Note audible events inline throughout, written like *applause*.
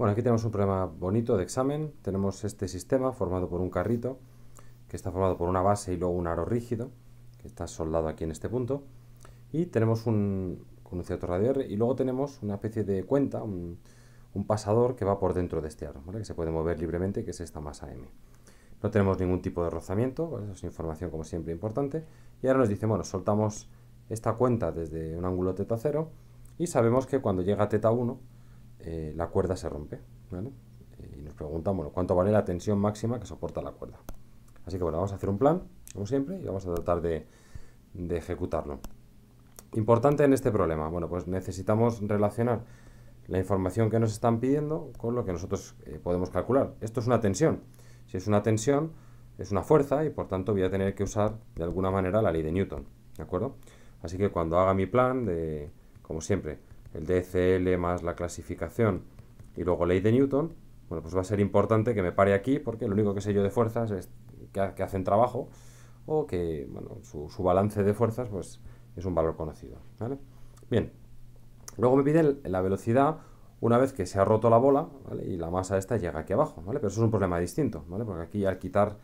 Bueno, aquí tenemos un problema bonito de examen. Tenemos este sistema formado por un carrito, que está formado por una base y luego un aro rígido, que está soldado aquí en este punto. Y tenemos un, con un cierto radio R, y luego tenemos una especie de cuenta, un, pasador que va por dentro de este aro, que se puede mover libremente, que es esta masa M. No tenemos ningún tipo de rozamiento, eso es información como siempre importante. Y ahora nos dice, bueno, soltamos esta cuenta desde un ángulo θ0 y sabemos que cuando llega a θ1 eh, la cuerda se rompe. Eh, y nos preguntan, ¿cuánto vale la tensión máxima que soporta la cuerda? Así que bueno, vamos a hacer un plan, como siempre, y vamos a tratar de, de ejecutarlo. Importante en este problema, bueno, pues necesitamos relacionar la información que nos están pidiendo con lo que nosotros eh, podemos calcular. Esto es una tensión. Si es una tensión, es una fuerza y por tanto voy a tener que usar de alguna manera la ley de Newton, ¿de acuerdo? Así que cuando haga mi plan de, como siempre, el DCL más la clasificación y luego ley de Newton, bueno, pues va a ser importante que me pare aquí porque lo único que sé yo de fuerzas es que, hacen trabajo o que bueno, su, balance de fuerzas pues, es un valor conocido. ¿vale? Bien, luego me pide la velocidad una vez que se ha roto la bola ¿vale? y la masa esta llega aquí abajo, ¿vale? pero eso es un problema distinto, ¿vale? porque aquí al quitar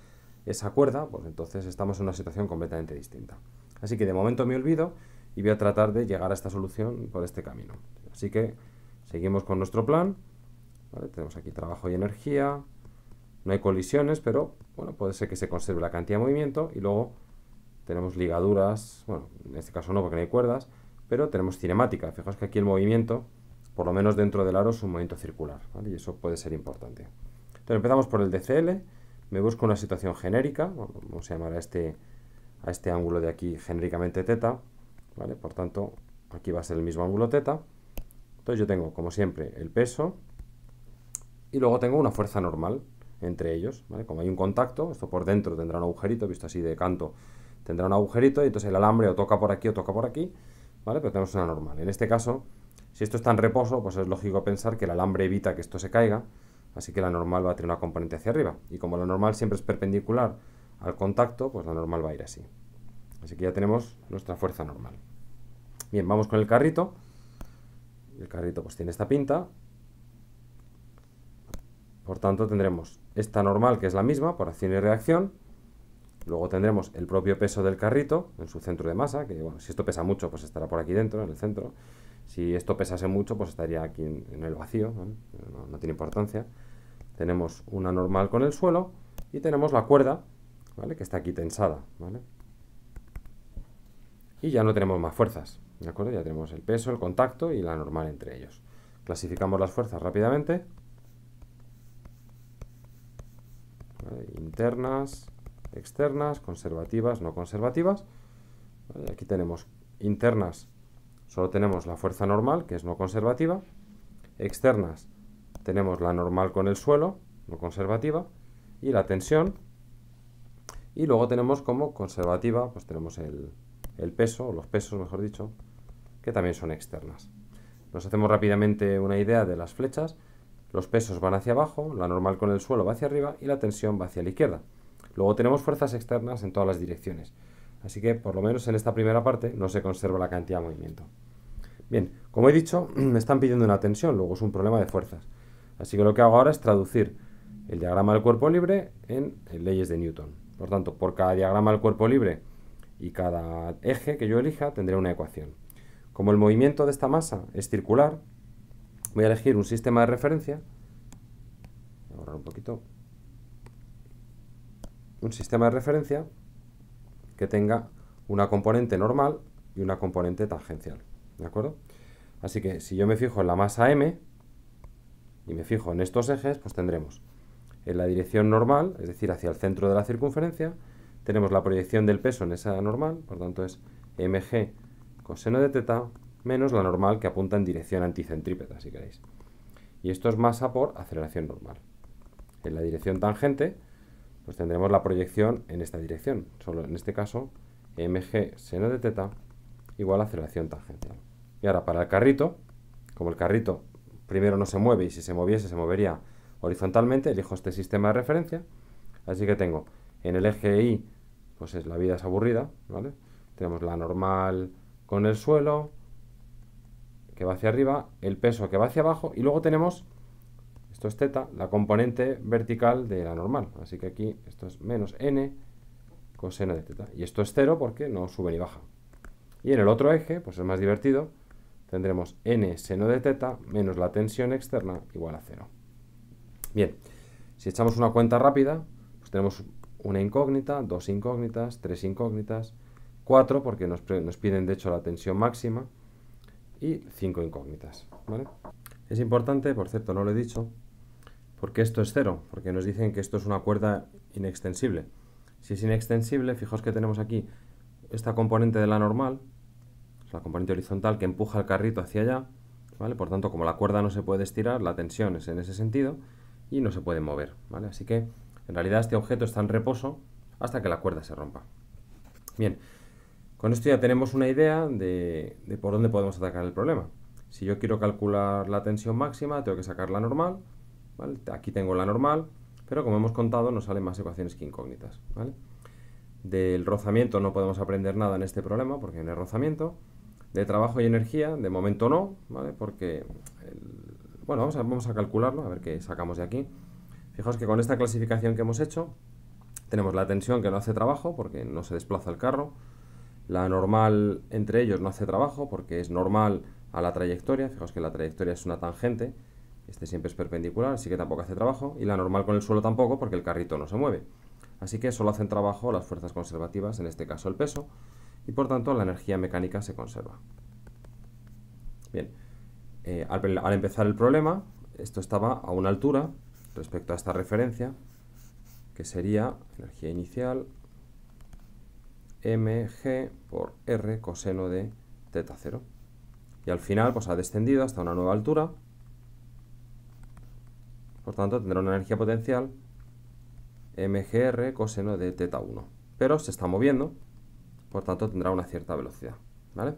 esa cuerda, pues entonces estamos en una situación completamente distinta. Así que de momento me olvido y voy a tratar de llegar a esta solución por este camino. Así que seguimos con nuestro plan. tenemos aquí trabajo y energía. No hay colisiones, pero bueno, puede ser que se conserve la cantidad de movimiento y luego tenemos ligaduras, bueno, en este caso no porque no hay cuerdas, pero tenemos cinemática. Fijaos que aquí el movimiento, por lo menos dentro del aro, es un movimiento circular, y eso puede ser importante. Entonces empezamos por el DCL, me busco una situación genérica, vamos a llamar a este, a este ángulo de aquí genéricamente teta, por tanto, aquí va a ser el mismo ángulo teta. Entonces yo tengo, como siempre, el peso y luego tengo una fuerza normal entre ellos, Como hay un contacto, esto por dentro tendrá un agujerito, visto así de canto, tendrá un agujerito y entonces el alambre o toca por aquí o toca por aquí, ¿vale? Pero tenemos una normal. En este caso, si esto está en reposo, pues es lógico pensar que el alambre evita que esto se caiga, así que la normal va a tener una componente hacia arriba. Y como la normal siempre es perpendicular al contacto, pues la normal va a ir así. Así que ya tenemos nuestra fuerza normal. Bien, vamos con el carrito. El carrito pues tiene esta pinta. Por tanto tendremos esta normal que es la misma por acción y reacción. Luego tendremos el propio peso del carrito en su centro de masa, que bueno, si esto pesa mucho pues estará por aquí dentro, en el centro. Si esto pesase mucho pues estaría aquí en, el vacío, no, no tiene importancia. Tenemos una normal con el suelo y tenemos la cuerda, ¿vale? Que está aquí tensada, ¿vale? y ya no tenemos más fuerzas, ¿de acuerdo? Ya tenemos el peso, el contacto y la normal entre ellos. Clasificamos las fuerzas rápidamente. Internas, externas, conservativas, no conservativas. Aquí tenemos internas, solo tenemos la fuerza normal, que es no conservativa. Externas, tenemos la normal con el suelo, no conservativa. Y la tensión. Y luego tenemos como conservativa, pues tenemos el, el peso, o los pesos mejor dicho, que también son externas. Nos hacemos rápidamente una idea de las flechas. Los pesos van hacia abajo, la normal con el suelo va hacia arriba y la tensión va hacia la izquierda. Luego tenemos fuerzas externas en todas las direcciones. Así que por lo menos en esta primera parte no se conserva la cantidad de movimiento. Bien, como he dicho, *clears throat* me están pidiendo una tensión, luego es un problema de fuerzas. Así que lo que hago ahora es traducir el diagrama del cuerpo libre en leyes de Newton. Por tanto, por cada diagrama del cuerpo libre y cada eje que yo elija tendrá una ecuación. Como el movimiento de esta masa es circular, voy a elegir un sistema de referencia, voy un poquito, un sistema de referencia que tenga una componente normal y una componente tangencial, ¿de acuerdo? Así que si yo me fijo en la masa M y me fijo en estos ejes, pues tendremos en la dirección normal, es decir, hacia el centro de la circunferencia, tenemos la proyección del peso en esa normal, por tanto es mg coseno de teta menos la normal que apunta en dirección anticentrípeta, si queréis. Y esto es masa por aceleración normal. En la dirección tangente, pues tendremos la proyección en esta dirección. Solo en este caso, mg seno de teta igual a aceleración tangencial. Y ahora para el carrito, como el carrito primero no se mueve y si se moviese se movería horizontalmente, elijo este sistema de referencia. Así que tengo en el eje Y pues es la vida es aburrida, ¿vale? Tenemos la normal con el suelo, que va hacia arriba, el peso que va hacia abajo, y luego tenemos, esto es teta, la componente vertical de la normal. Así que aquí esto es menos n coseno de teta. Y esto es cero porque no sube ni baja. Y en el otro eje, pues es más divertido, tendremos n seno de teta menos la tensión externa igual a cero. Bien, si echamos una cuenta rápida, pues tenemos una incógnita, dos incógnitas, tres incógnitas, cuatro porque nos, piden de hecho la tensión máxima y cinco incógnitas. Es importante, por cierto, no lo he dicho, porque esto es cero, porque nos dicen que esto es una cuerda inextensible. Si es inextensible, fijos que tenemos aquí esta componente de la normal, la componente horizontal que empuja el carrito hacia allá, ¿vale? Por tanto, como la cuerda no se puede estirar, la tensión es en ese sentido y no se puede mover, ¿vale? Así que en realidad este objeto está en reposo hasta que la cuerda se rompa. Bien, con esto ya tenemos una idea de, por dónde podemos atacar el problema. Si yo quiero calcular la tensión máxima, tengo que sacar la normal. Aquí tengo la normal, pero como hemos contado nos salen más ecuaciones que incógnitas. Del rozamiento no podemos aprender nada en este problema porque en el rozamiento. De trabajo y energía, de momento no, ¿vale? porque, bueno, vamos a calcularlo, a ver qué sacamos de aquí. Fijaos que con esta clasificación que hemos hecho, tenemos la tensión que no hace trabajo porque no se desplaza el carro, la normal entre ellos no hace trabajo porque es normal a la trayectoria, fijaos que la trayectoria es una tangente, este siempre es perpendicular, así que tampoco hace trabajo, y la normal con el suelo tampoco porque el carrito no se mueve. Así que solo hacen trabajo las fuerzas conservativas, en este caso el peso, y por tanto la energía mecánica se conserva. Bien, eh, al empezar el problema, esto estaba a una altura respecto a esta referencia, que sería energía inicial mg por r coseno de teta 0. Y al final pues ha descendido hasta una nueva altura, por tanto tendrá una energía potencial mgr coseno de teta 1. Pero se está moviendo, por tanto tendrá una cierta velocidad. ¿vale?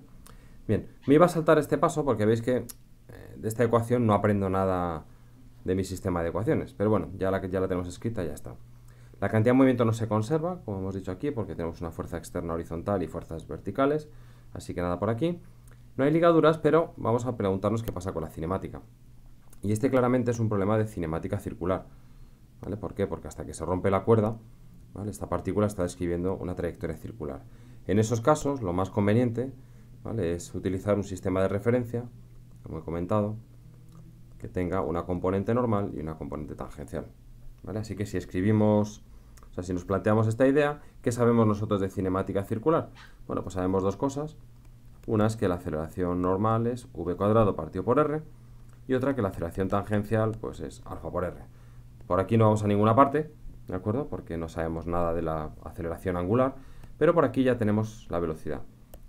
Bien, me iba a saltar este paso porque veis que eh, de esta ecuación no aprendo nada de mi sistema de ecuaciones. Pero bueno, ya la, ya la tenemos escrita, ya está. La cantidad de movimiento no se conserva, como hemos dicho aquí, porque tenemos una fuerza externa horizontal y fuerzas verticales, así que nada por aquí. No hay ligaduras, pero vamos a preguntarnos qué pasa con la cinemática. Y este claramente es un problema de cinemática circular. ¿vale? ¿Por qué? Porque hasta que se rompe la cuerda, ¿vale? esta partícula está describiendo una trayectoria circular. En esos casos, lo más conveniente ¿vale? es utilizar un sistema de referencia, como he comentado, que tenga una componente normal y una componente tangencial. ¿vale? Así que si escribimos, o sea, si nos planteamos esta idea, ¿qué sabemos nosotros de cinemática circular? Bueno, pues sabemos dos cosas. Una es que la aceleración normal es v cuadrado partido por r y otra que la aceleración tangencial pues es alfa por r. Por aquí no vamos a ninguna parte, ¿de acuerdo? Porque no sabemos nada de la aceleración angular, pero por aquí ya tenemos la velocidad,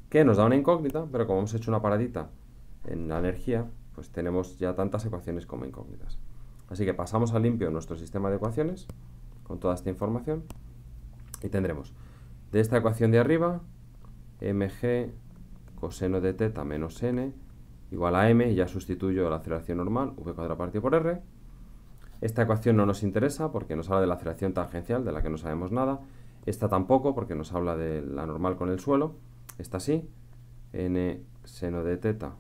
que nos da una incógnita, pero como hemos hecho una paradita en la energía, pues tenemos ya tantas ecuaciones como incógnitas. Así que pasamos a limpio nuestro sistema de ecuaciones con toda esta información y tendremos de esta ecuación de arriba mg coseno de teta menos n igual a m, ya sustituyo la aceleración normal, v cuadrado partido por r. Esta ecuación no nos interesa porque nos habla de la aceleración tangencial, de la que no sabemos nada. Esta tampoco porque nos habla de la normal con el suelo. Esta sí, n seno de teta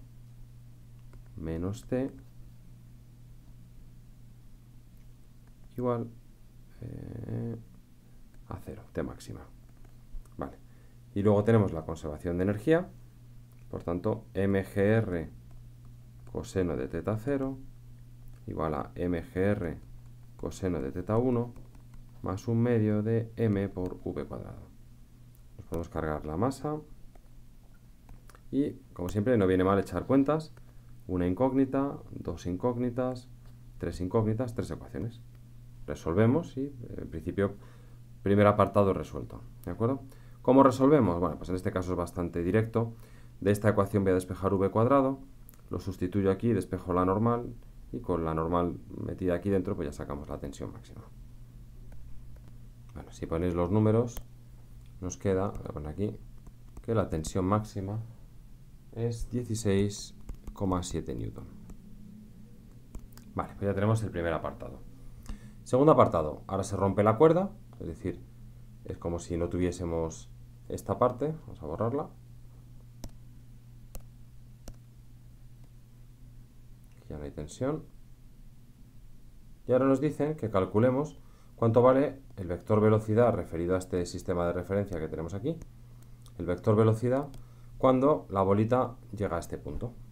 menos t igual eh, a 0, t máxima. Vale. Y luego tenemos la conservación de energía, por tanto, mgr coseno de teta 0 igual a mgr coseno de teta 1 más un medio de m por v cuadrado. Nos podemos cargar la masa y, como siempre, no viene mal echar cuentas una incógnita, dos incógnitas, tres incógnitas, tres ecuaciones. Resolvemos y, en eh, principio, primer apartado resuelto. ¿De acuerdo? ¿Cómo resolvemos? Bueno, pues en este caso es bastante directo. De esta ecuación voy a despejar v cuadrado, lo sustituyo aquí, despejo la normal y con la normal metida aquí dentro pues ya sacamos la tensión máxima. Bueno, si ponéis los números, nos queda, voy aquí, que la tensión máxima es 16 7 newton. Vale, pues ya tenemos el primer apartado. Segundo apartado, ahora se rompe la cuerda, es decir, es como si no tuviésemos esta parte, vamos a borrarla. Aquí ya no hay tensión. Y ahora nos dicen que calculemos cuánto vale el vector velocidad referido a este sistema de referencia que tenemos aquí, el vector velocidad, cuando la bolita llega a este punto.